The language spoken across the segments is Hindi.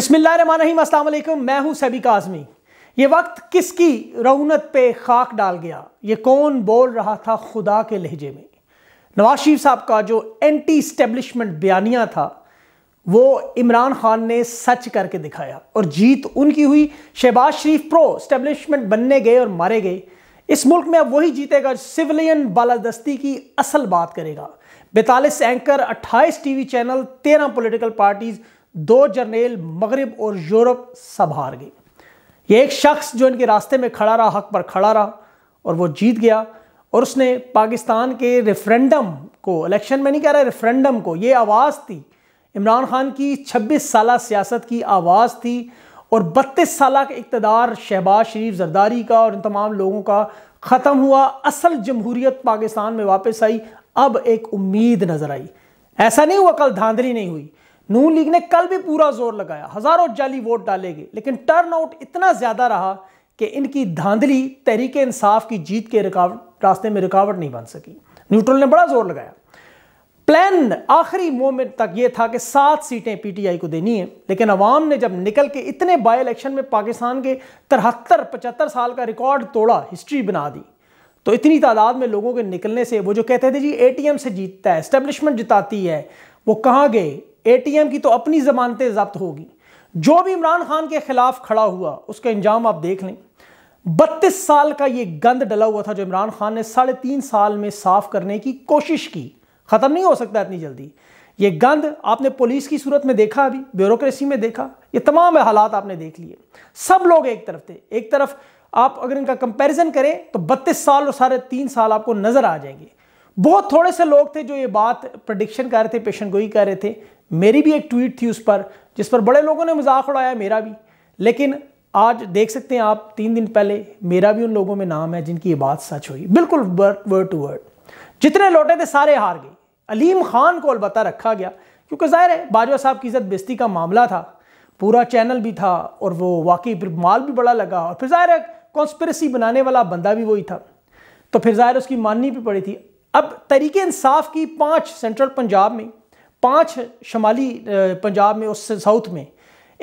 बिस्मिल्लाम मैं हूं सबिक आज़मी ये वक्त किसकी रौनत पे खाक डाल गया ये कौन बोल रहा था खुदा के लहजे में नवाज शरीफ साहब का जो एंटी इस्टेब्लिशमेंट बयानिया था वो इमरान खान ने सच करके दिखाया और जीत उनकी हुई शहबाज शरीफ प्रो इस्टेब्लिशमेंट बनने गए और मारे गए इस मुल्क में अब वही जीतेगा सिविलियन बालादस्ती की असल बात करेगा बैतालीस एंकर अट्ठाईस टी वी चैनल तेरह पोलिटिकल पार्टीज़ दो जर्नेल मगरब और यूरोप सब हार गए ये एक शख्स जो इनके रास्ते में खड़ा रहा हक पर खड़ा रहा और वो जीत गया और उसने पाकिस्तान के रेफरेंडम को इलेक्शन में नहीं कह रहा रेफरेंडम को ये आवाज़ थी इमरान खान की 26 साल सियासत की आवाज़ थी और 32 साल का इकतदार शहबाज शरीफ जरदारी का और इन तमाम लोगों का ख़त्म हुआ असल जमहूरियत पाकिस्तान में वापस आई अब एक उम्मीद नज़र आई ऐसा नहीं हुआ कल धांधली नहीं हुई नून लीग ने कल भी पूरा जोर लगाया हजारों जाली वोट डालेगी लेकिन टर्नआउट इतना ज्यादा रहा कि इनकी धांधली तहरीक इंसाफ की जीत के रिकावट रास्ते में रुकावट नहीं बन सकी न्यूट्रल ने बड़ा जोर लगाया प्लान आखिरी मोमेंट तक यह था कि सात सीटें पीटीआई को देनी है लेकिन अवाम ने जब निकल के इतने बाय इलेक्शन में पाकिस्तान के तिहत्तर पचहत्तर साल का रिकॉर्ड तोड़ा हिस्ट्री बना दी तो इतनी तादाद में लोगों के निकलने से वो जो कहते थे जी एटीएम से जीतता है एस्टेब्लिशमेंट जिताती है वो कहाँ गए एटीएम की तो अपनी जमानतें जब्त होगी जो भी इमरान खान के खिलाफ खड़ा हुआ उसका इंजाम आप देख लें बत्तीस साल का ये गंद डला हुआ था जो इमरान खान ने साढ़े तीन साल में साफ करने की कोशिश की ख़त्म नहीं हो सकता इतनी जल्दी ये गंद आपने पुलिस की सूरत में देखा अभी ब्यूरोक्रेसी में देखा ये तमाम हालात आपने देख लिए सब लोग एक तरफ थे एक तरफ आप अगर इनका कंपैरिजन करें तो बत्तीस साल और साढ़े तीन साल आपको नज़र आ जाएंगे बहुत थोड़े से लोग थे जो ये बात प्रडिक्शन कर रहे थे पेशन गोई कर रहे थे मेरी भी एक ट्वीट थी उस पर जिस पर बड़े लोगों ने मजाक उड़ाया मेरा भी लेकिन आज देख सकते हैं आप तीन दिन पहले मेरा भी उन लोगों में नाम है जिनकी ये बात सच हुई बिल्कुल वर्ड टू वर्ड जितने लौटे थे सारे हार गए अलीम खान को अलबत् रखा गया क्योंकि जाहिर है बाजवा साहब की इज्जत बेस्ती का मामला था पूरा चैनल भी था और वो वाकई फिर माल भी बड़ा लगा और फिर जाहिर है कॉन्स्परेसी बनाने वाला बंदा भी वही था तो फिर जाहिर उसकी माननी भी पड़ी थी अब तरीके इंसाफ की पाँच सेंट्रल पंजाब में पाँच शमाली पंजाब में और साउथ में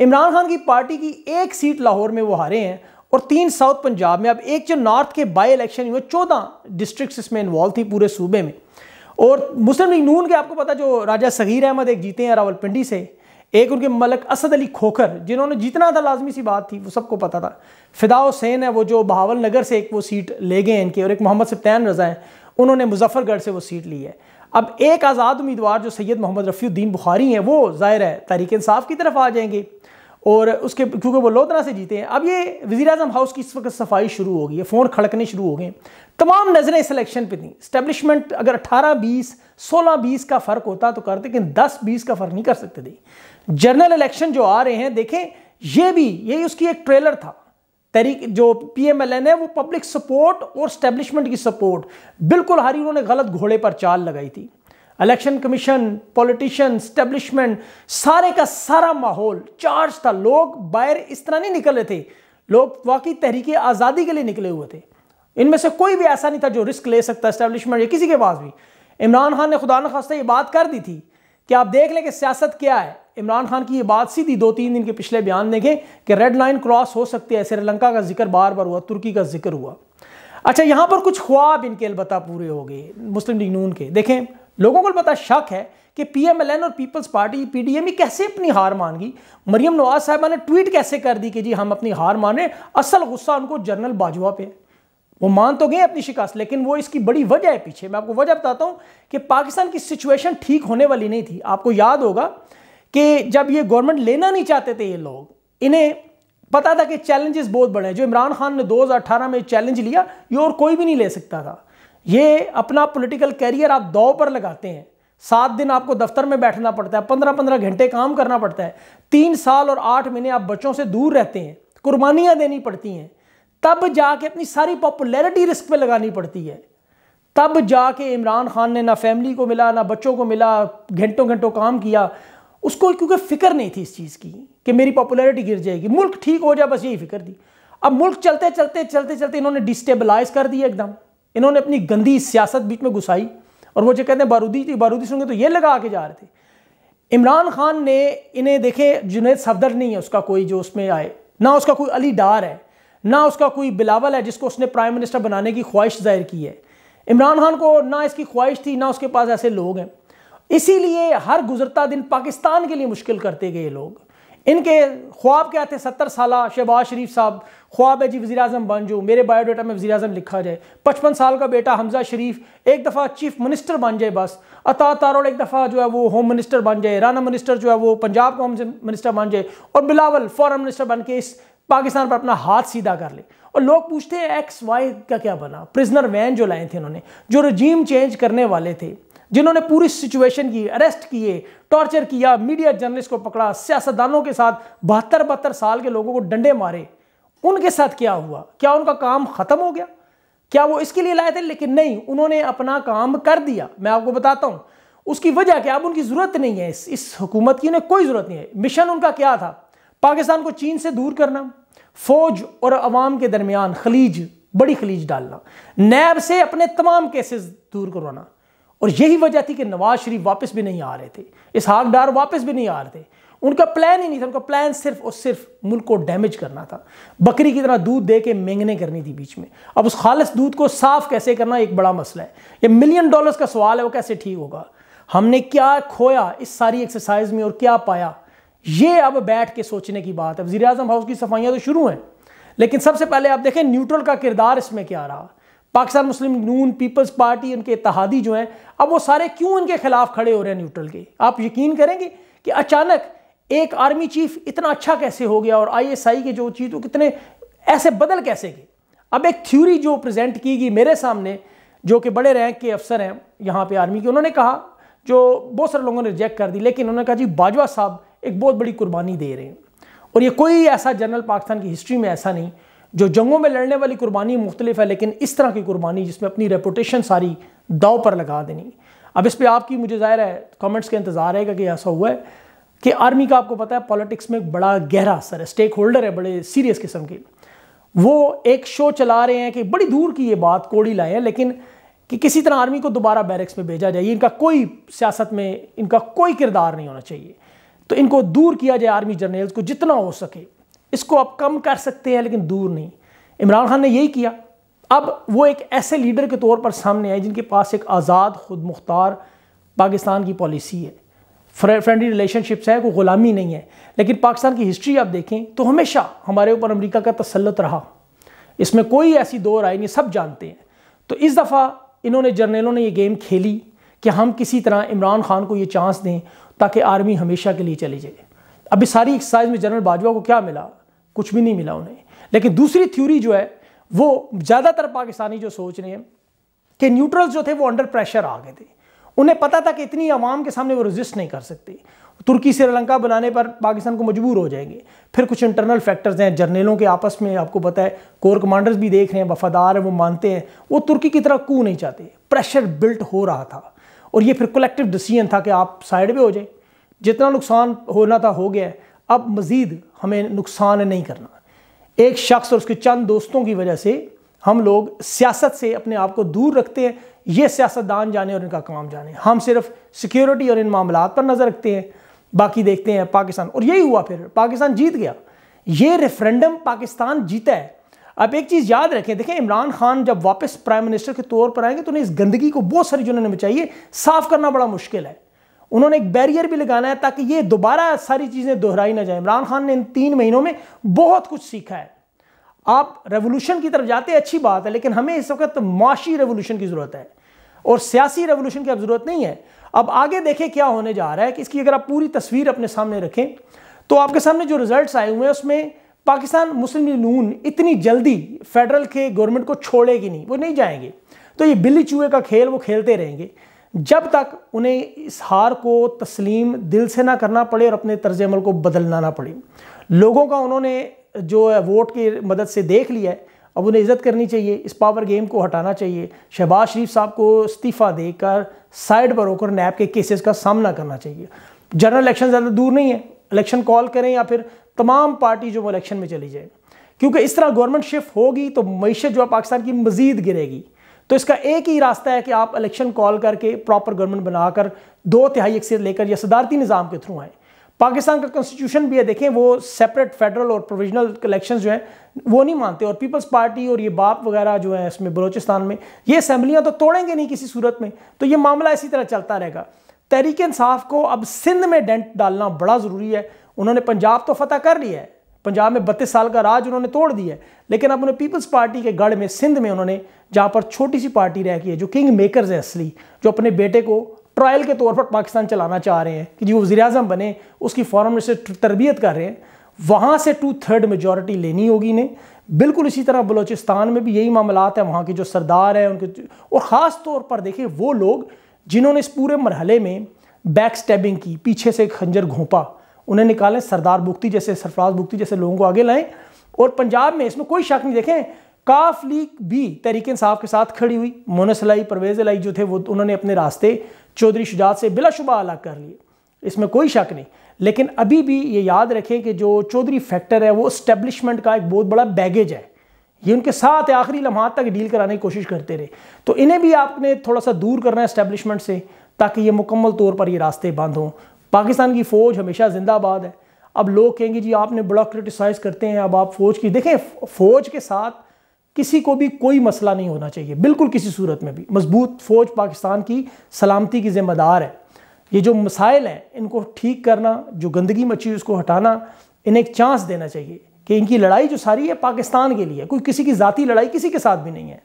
इमरान खान की पार्टी की एक सीट लाहौर में वो हारे हैं और तीन साउथ पंजाब में अब एक जो नॉर्थ के बाई इलेक्शन हुए चौदह डिस्ट्रिक्ट इसमें इन्वॉल्व थी पूरे सूबे में और मुस्लिम लीग नून के आपको पता जो राजा सगीर अहमद एक जीते हैं रावलपिंडी से एक उनके मलक असद अली खोखर जिन्होंने जीतना था लाजमी सी बात थी वो सबको पता था फिदा हुसैन है वो जो बहावल नगर से एक वो सीट ले गए इनके और एक मोहम्मद सप्तान रज़ा हैं उन्होंने मुजफ्फरगढ़ से वो सीट ली है अब एक आज़ाद उम्मीदवार जो सैयद मोहम्मद रफ़ीद्दीन बुखारी हैं वो ज़ाहिर है तहरीक इंसाफ की तरफ आ जाएंगे और उसके क्योंकि वो लोधरा से जीते हैं अब ये वजी अजम हाउस की इस वक्त सफाई शुरू हो गई है फ़ोन खड़कने शुरू हो गए तमाम नज़रें इस इलेक्शन पर थी स्टैब्लिशमेंट अगर अट्ठारह बीस सोलह बीस का फ़र्क होता तो करते लेकिन दस बीस का फ़र्क नहीं कर सकते थे जनरल इलेक्शन जो आ रहे हैं देखें ये भी यही उसकी एक ट्रेलर था तरीके जो पीएमएलएन है वो पब्लिक सपोर्ट और स्टैब्लिशमेंट की सपोर्ट बिल्कुल हरी उन्होंने गलत घोड़े पर चाल लगाई थी इलेक्शन कमीशन पॉलिटिशियन स्टैब्लिशमेंट सारे का सारा माहौल चार्ज था लोग बाहर इस तरह नहीं निकल रहे थे लोग वाकई तहरीक आज़ादी के लिए निकले हुए थे इनमें से कोई भी ऐसा नहीं था जो रिस्क ले सकता स्टैब्लिशमेंट या किसी के पास भी इमरान खान ने खुदा न खास्ता ये बात कर दी थी कि आप देख लें कि सियासत क्या है इमरान खान की ये बात सीधी दो तीन दिन के पिछले बयान देखें कि रेड लाइन क्रॉस हो सकती है श्रीलंका का जिक्र बार बार हुआ तुर्की का जिक्र हुआ अच्छा यहाँ पर कुछ ख्वाब इनके अलबत्ता पूरे हो गए मुस्लिम लीग नून के देखें लोगों को अलबत्ता शक है कि पीएमएलएन और पीपल्स पार्टी पीडीएम कैसे अपनी हार मान गई मरियम नवाज साहबा ने ट्वीट कैसे कर दी कि जी हम अपनी हार माने असल गुस्सा उनको जनरल बाजवा पे वो मान तो गए अपनी शिकस्त लेकिन वो इसकी बड़ी वजह है पीछे मैं आपको वजह बताता हूँ कि पाकिस्तान की सिचुएशन ठीक होने वाली नहीं थी आपको याद होगा कि जब ये गवर्नमेंट लेना नहीं चाहते थे ये लोग इन्हें पता था कि चैलेंजेस बहुत बड़े हैं जो इमरान खान ने 2018 में चैलेंज लिया ये और कोई भी नहीं ले सकता था ये अपना पॉलिटिकल कैरियर आप दौ पर लगाते हैं सात दिन आपको दफ्तर में बैठना पड़ता है पंद्रह पंद्रह घंटे काम करना पड़ता है तीन साल और आठ महीने आप बच्चों से दूर रहते हैं कुर्बानियाँ देनी पड़ती हैं तब जाके अपनी सारी पॉपुलैरिटी रिस्क पे लगानी पड़ती है तब जाके इमरान खान ने ना फैमिली को मिला ना बच्चों को मिला घंटों घंटों काम किया उसको क्योंकि फिक्र नहीं थी इस चीज़ की कि मेरी पॉपुलैरिटी गिर जाएगी मुल्क ठीक हो जाए बस यही फिक्र थी अब मुल्क चलते चलते चलते चलते इन्होंने डिस्टेबलाइज कर दिया एकदम इन्होंने अपनी गंदी सियासत बीच में घुसाई और वो जो कहते हैं बारूदी बारूदी सुनिए तो ये लगा के जा रहे थे इमरान खान ने इन्हें देखे जुनेद सफदर नहीं है उसका कोई जो उसमें आए ना उसका कोई अली डार है ना उसका कोई बिलावल है जिसको उसने प्राइम मिनिस्टर बनाने की ख्वाहिश जाहिर की है इमरान खान को ना इसकी ख्वाहिश थी ना उसके पास ऐसे लोग हैं इसीलिए हर गुजरता दिन पाकिस्तान के लिए मुश्किल करते गए लोग इनके ख्वाब क्या थे सत्तर साल शहबाज शरीफ साहब ख्वाब है जी वजी अजम बन जाऊँ मेरे बायोडाटा में वजी अजम लिखा जाए पचपन साल का बेटा हमजा शरीफ एक दफ़ा चीफ मिनिस्टर बन जाए बस अता तारोड़ एक दफ़ा जो है वो होम मिनिस्टर बन जाए राना मिनिस्टर जो है वो पंजाब का होम मिनिस्टर बन जाए और बिलावल फॉरन मिनिस्टर बन के इस पाकिस्तान पर अपना हाथ सीधा कर ले और लोग पूछते हैं एक्स वाई का क्या बना प्रिजनर वैन जो लाए थे उन्होंने जो रजीम चेंज करने वाले थे जिन्होंने पूरी सिचुएशन की अरेस्ट किए टॉर्चर किया मीडिया जर्नलिस्ट को पकड़ा सियासतदानों के साथ बहत्तर बहत्तर साल के लोगों को डंडे मारे उनके साथ क्या हुआ क्या उनका काम खत्म हो गया क्या वो इसके लिए लाए थे लेकिन नहीं उन्होंने अपना काम कर दिया मैं आपको बताता हूं उसकी वजह क्या अब उनकी जरूरत नहीं है इस इस हुकूमत की उन्हें कोई जरूरत नहीं है मिशन उनका क्या था पाकिस्तान को चीन से दूर करना फौज और अवाम के दरमियान खलीज बड़ी खलीज डालना नैब से अपने तमाम केसेस दूर करवाना और यही वजह थी कि नवाज शरीफ वापस भी नहीं आ रहे थे इसहाक डार वापस भी नहीं आ रहे थे उनका प्लान ही नहीं था उनका प्लान सिर्फ और सिर्फ मुल्क को डैमेज करना था बकरी की तरह दूध दे के मेंगने करनी थी बीच में अब उस खालस दूध को साफ कैसे करना एक बड़ा मसला है ये मिलियन डॉलर्स का सवाल है वो कैसे ठीक होगा हमने क्या खोया इस सारी एक्सरसाइज में और क्या पाया ये अब बैठ के सोचने की बात है वजी अजम हाउस की सफाइयाँ तो शुरू हैं लेकिन सबसे पहले आप देखें न्यूट्रल का किरदार इसमें क्या रहा पाकिस्तान मुस्लिम नून पीपल्स पार्टी उनके इतिहादी जो हैं अब वो सारे क्यों उनके खिलाफ खड़े हो रहे हैं न्यूट्रल के आप यकीन करेंगे कि अचानक एक आर्मी चीफ इतना अच्छा कैसे हो गया और आईएसआई के जो चीज वो कितने ऐसे बदल कैसे गए अब एक थ्योरी जो प्रेजेंट की गई मेरे सामने जो कि बड़े रैंक के अफसर हैं यहाँ पे आर्मी के उन्होंने कहा जो बहुत सारे लोगों ने रिजेक्ट कर दी लेकिन उन्होंने कहा जी बाजवा साहब एक बहुत बड़ी कुर्बानी दे रहे हैं और ये कोई ऐसा जनरल पाकिस्तान की हिस्ट्री में ऐसा नहीं जो जंगों में लड़ने वाली कुर्बानी मुख्तलिफ है लेकिन इस तरह की कुर्बानी जिसमें अपनी रेपुटेशन सारी दाव पर लगा देनी अब इस पर आपकी मुझे ज़ाहिर है कमेंट्स का इंतज़ार रहेगा कि ऐसा हुआ है कि आर्मी का आपको पता है पॉलिटिक्स में बड़ा गहरा असर है स्टेक होल्डर है बड़े सीरियस किस्म के वो एक शो चला रहे हैं कि बड़ी दूर की ये बात कोड़ी लाए हैं लेकिन कि किसी तरह आर्मी को दोबारा बैरक्स में भेजा जाए इनका कोई सियासत में इनका कोई किरदार नहीं होना चाहिए तो इनको दूर किया जाए आर्मी जर्नल्स को जितना हो सके इसको आप कम कर सकते हैं लेकिन दूर नहीं इमरान खान ने यही किया अब वो एक ऐसे लीडर के तौर पर सामने आए जिनके पास एक आज़ाद खुद मुख्तार पाकिस्तान की पॉलिसी है फ्रेंडली रिलेशनशिप्स है कोई ग़ुलामी नहीं है लेकिन पाकिस्तान की हिस्ट्री आप देखें तो हमेशा हमारे ऊपर अमेरिका का तसलत रहा इसमें कोई ऐसी दौर आई नहीं सब जानते हैं तो इस दफ़ा इन्होंने जर्नलों ने ये गेम खेली कि हम किसी तरह इमरान खान को ये चांस दें ताकि आर्मी हमेशा के लिए चली जाए अभी सारी एक्सरसाइज में जनरल बाजवा को क्या मिला कुछ भी नहीं मिला उन्हें लेकिन दूसरी थ्योरी जो है वो ज़्यादातर पाकिस्तानी जो सोच रहे हैं कि न्यूट्रल्स जो थे वो अंडर प्रेशर आ गए थे उन्हें पता था कि इतनी आवाम के सामने वो रजिस्ट नहीं कर सकते तुर्की श्रीलंका बनाने पर पाकिस्तान को मजबूर हो जाएंगे फिर कुछ इंटरनल फैक्टर्स हैं जर्नेलों के आपस में आपको पता है कोर कमांडर्स भी देख रहे हैं वफादार हैं वो मानते हैं वो तुर्की की तरह कू नहीं चाहते प्रेशर बिल्ट हो रहा था और ये फिर कलेक्टिव डिसीजन था कि आप साइड पर हो जाए जितना नुकसान होना था हो गया है अब मज़ीद हमें नुकसान नहीं करना एक शख्स और उसके चंद दोस्तों की वजह से हम लोग सियासत से अपने आप को दूर रखते हैं ये सियासतदान जाने और इनका काम जाने हम सिर्फ सिक्योरिटी और इन मामला पर नज़र रखते हैं बाकी देखते हैं पाकिस्तान और यही हुआ फिर पाकिस्तान जीत गया ये रेफरेंडम पाकिस्तान जीता है अब एक चीज़ याद रखें देखें इमरान खान जब वापस प्राइम मिनिस्टर के तौर पर आएंगे तो उन्हें इस गंदगी को बहुत सारी जो बचाई बचाइए साफ करना बड़ा मुश्किल है उन्होंने एक बैरियर भी लगाना है ताकि ये दोबारा सारी चीज़ें दोहराई ना जाए इमरान खान ने इन तीन महीनों में बहुत कुछ सीखा है आप रेवोल्यूशन की तरफ जाते हैं अच्छी बात है लेकिन हमें इस वक्त माशी रेवोल्यूशन की ज़रूरत है और सियासी रेवोल्यूशन की अब ज़रूरत नहीं है अब आगे देखें क्या होने जा रहा है कि इसकी अगर आप पूरी तस्वीर अपने सामने रखें तो आपके सामने जो रिजल्ट्स आए हुए हैं उसमें पाकिस्तान मुस्लिम नून इतनी जल्दी फेडरल के गवर्नमेंट को छोड़ेगी नहीं वो नहीं जाएंगे तो ये बिल्ली चूहे का खेल वो खेलते रहेंगे जब तक उन्हें इस हार को तस्लीम दिल से ना करना पड़े और अपने तर्ज अमल को बदलना ना पड़े लोगों का उन्होंने जो है वोट की मदद से देख लिया है अब उन्हें इज़्ज़त करनी चाहिए इस पावर गेम को हटाना चाहिए शहबाज शरीफ साहब को इस्तीफ़ा देकर साइड पर होकर नैब के केसेस का सामना करना चाहिए जनरल इलेक्शन ज़्यादा दूर नहीं है इलेक्शन कॉल करें या फिर तमाम पार्टी जो वो इलेक्शन में चली जाए क्योंकि इस तरह गवर्नमेंट शिफ्ट होगी तो मीशत जो है पाकिस्तान की मज़ीद गिरेगी तो इसका एक ही रास्ता है कि आप इलेक्शन कॉल करके प्रॉपर गवर्नमेंट बनाकर दो तिहाई अक्सर लेकर या सदारती निज़ाम के थ्रू आएँ पाकिस्तान का कॉन्स्टिट्यूशन भी है देखें वो सेपरेट फेडरल और प्रोविजनल इलेक्शन जो हैं वो नहीं मानते और पीपल्स पार्टी और ये बाप वगैरह जो है इसमें बलोचिस्तान में ये असम्बलियाँ तो तोड़ेंगे नहीं किसी सूरत में तो ये मामला इसी तरह चलता रहेगा तहरीक इंसाफ को अब सिंध में डेंट डालना बड़ा ज़रूरी है उन्होंने पंजाब तो फतह कर लिया है पंजाब में बत्तीस साल का राज उन्होंने तोड़ दिया है लेकिन अब उन्हें पीपल्स पार्टी के गढ़ में सिंध में उन्होंने जहाँ पर छोटी सी पार्टी रह की है जो किंग मेकर्स है असली जो अपने बेटे को ट्रायल के तौर पर पाकिस्तान चलाना चाह रहे हैं कि जी वजी अजम बने उसकी फॉरन में से तरबियत कर रहे हैं वहाँ से टू थर्ड मेजोरिटी लेनी होगी इन्हें बिल्कुल इसी तरह बलोचिस्तान में भी यही मामला हैं वहाँ के जो सरदार हैं उनके और ख़ास तौर पर देखिए वो लोग जिन्होंने इस पूरे मरहले में बैक स्टैबिंग की पीछे से खंजर घोंपा उन्हें निकालें सरदार बुख्ती जैसे सरफराज बुख्ती जैसे लोगों को आगे लाएं और पंजाब में इसमें कोई शक नहीं देखें काफ लीग भी तहरीक साहब के साथ खड़ी हुई मोनस लाई परवेज लाई जो थे वो उन्होंने अपने रास्ते चौधरी शुजात से बिलाशुबा अलग कर लिए इसमें कोई शक नहीं लेकिन अभी भी ये याद रखें कि जो चौधरी फैक्टर है वो इस्टेब्लिशमेंट का एक बहुत बड़ा बैगेज है ये उनके साथ आखिरी लम्हा तक डील कराने की कोशिश करते रहे तो इन्हें भी आपने थोड़ा सा दूर करना है इस्टेब्लिशमेंट से ताकि ये मुकम्मल तौर पर ये रास्ते बंद हों पाकिस्तान की फ़ौज हमेशा जिंदाबाद है अब लोग कहेंगे जी आपने बड़ा क्रिटिसाइज़ करते हैं अब आप फ़ौज की देखें फ़ौज के साथ किसी को भी कोई मसला नहीं होना चाहिए बिल्कुल किसी सूरत में भी मजबूत फ़ौज पाकिस्तान की सलामती की ज़िम्मेदार है ये जो मसाइल हैं इनको ठीक करना जो गंदगी मची उसको हटाना इन्हें एक चांस देना चाहिए कि इनकी लड़ाई जो सारी है पाकिस्तान के लिए कोई किसी की ज़ाती लड़ाई किसी के साथ भी नहीं है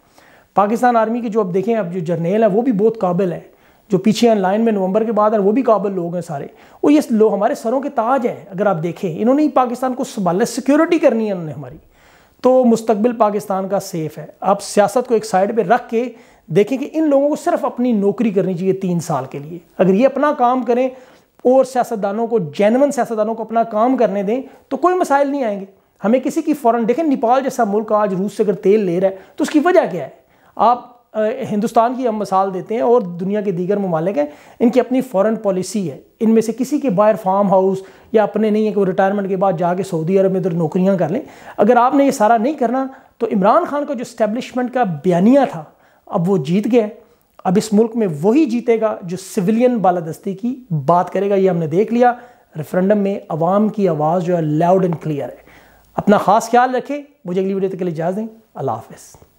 पाकिस्तान आर्मी के जो अब देखें अब जो जर्नेल है वो भी बहुत काबिल है जो पीछे हैं लाइन में नवंबर के बाद हैं वो भी काबिल लोग हैं सारे वो ये लोग हमारे सरों के ताज हैं अगर आप देखें इन्होंने ही पाकिस्तान को संभाला सिक्योरिटी करनी है उन्होंने हमारी तो मुस्तबिल पाकिस्तान का सेफ है आप सियासत को एक साइड पर रख के देखें कि इन लोगों को सिर्फ अपनी नौकरी करनी चाहिए तीन साल के लिए अगर ये अपना काम करें और सियासतदानों को जैनवन सियासतदानों को अपना काम करने दें तो कोई मसाइल नहीं आएंगे हमें किसी की फ़ौरन देखें नेपाल जैसा मुल्क आज रूस से अगर तेल ले रहा है तो उसकी वजह क्या है आप हिंदुस्तान की हम मिसाल देते हैं और दुनिया के दीगर ममालिक हैं इनकी अपनी फॉरेन पॉलिसी है इनमें से किसी के बाहर फार्म हाउस या अपने नहीं है कि वो रिटायरमेंट के बाद जाके सऊदी अरब में उधर नौकरियां कर लें अगर आपने ये सारा नहीं करना तो इमरान खान का जो इस्टेबलिशमेंट का बयानिया था अब वो जीत गया अब इस मुल्क में वही जीतेगा जो सिविलियन बालादस्ती की बात करेगा ये हमने देख लिया रेफरेंडम में आवाम की आवाज़ जो है लाउड एंड क्लियर है अपना ख़ास ख्याल रखें मुझे अगली वीडियो तक के लिए इजाज़ दें अल्लाह हाफिज़